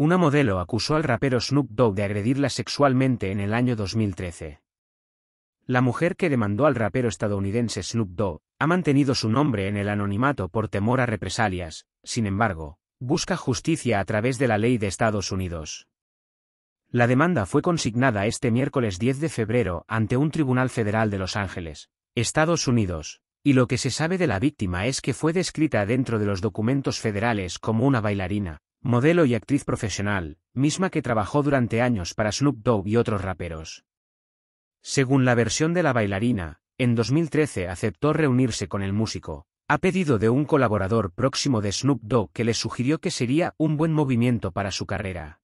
Una modelo acusó al rapero Snoop Dogg de agredirla sexualmente en el año 2013. La mujer que demandó al rapero estadounidense Snoop Dogg ha mantenido su nombre en el anonimato por temor a represalias, sin embargo, busca justicia a través de la ley de Estados Unidos. La demanda fue consignada este miércoles 10 de febrero ante un tribunal federal de Los Ángeles, Estados Unidos, y lo que se sabe de la víctima es que fue descrita dentro de los documentos federales como una bailarina, modelo y actriz profesional, misma que trabajó durante años para Snoop Dogg y otros raperos. Según la versión de la bailarina, en 2013 aceptó reunirse con el músico, a pedido de un colaborador próximo de Snoop Dogg que le sugirió que sería un buen movimiento para su carrera.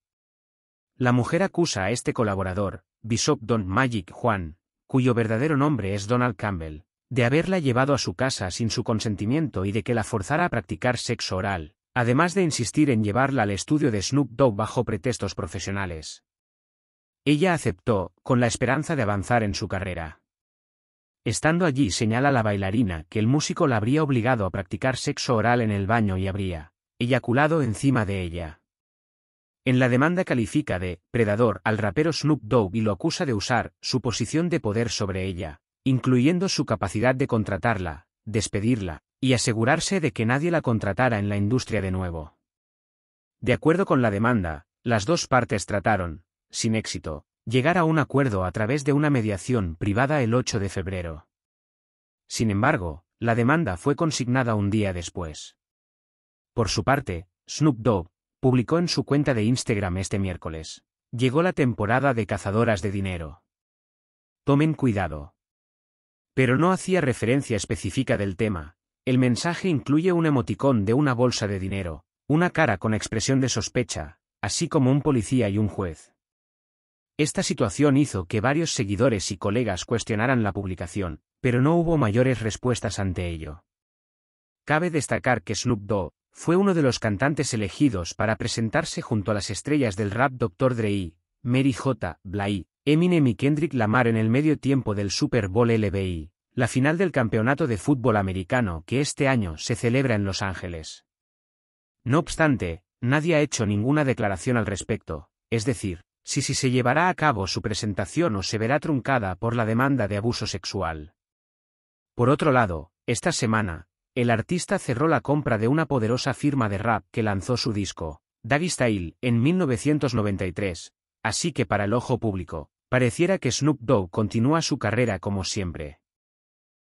La mujer acusa a este colaborador, Bishop Don Magic Juan, cuyo verdadero nombre es Donald Campbell, de haberla llevado a su casa sin su consentimiento y de que la forzara a practicar sexo oral, además de insistir en llevarla al estudio de Snoop Dogg bajo pretextos profesionales. Ella aceptó, con la esperanza de avanzar en su carrera. Estando allí señala la bailarina que el músico la habría obligado a practicar sexo oral en el baño y habría eyaculado encima de ella. En la demanda califica de predador al rapero Snoop Dogg y lo acusa de usar su posición de poder sobre ella, incluyendo su capacidad de contratarla, despedirla, y asegurarse de que nadie la contratara en la industria de nuevo. De acuerdo con la demanda, las dos partes trataron, sin éxito, llegar a un acuerdo a través de una mediación privada el 8 de febrero. Sin embargo, la demanda fue consignada un día después. Por su parte, Snoop Dogg publicó en su cuenta de Instagram este miércoles. Llegó la temporada de cazadoras de dinero. Tomen cuidado. Pero no hacía referencia específica del tema, el mensaje incluye un emoticón de una bolsa de dinero, una cara con expresión de sospecha, así como un policía y un juez. Esta situación hizo que varios seguidores y colegas cuestionaran la publicación, pero no hubo mayores respuestas ante ello. Cabe destacar que Snoop Dogg fue uno de los cantantes elegidos para presentarse junto a las estrellas del rap Dr. Dre, Mary J. Blige, Eminem y Kendrick Lamar en el medio tiempo del Super Bowl LBI la final del Campeonato de Fútbol Americano que este año se celebra en Los Ángeles. No obstante, nadie ha hecho ninguna declaración al respecto, es decir, si, se llevará a cabo su presentación o se verá truncada por la demanda de abuso sexual. Por otro lado, esta semana, el artista cerró la compra de una poderosa firma de rap que lanzó su disco, Daggy Style, en 1993, así que para el ojo público, pareciera que Snoop Dogg continúa su carrera como siempre.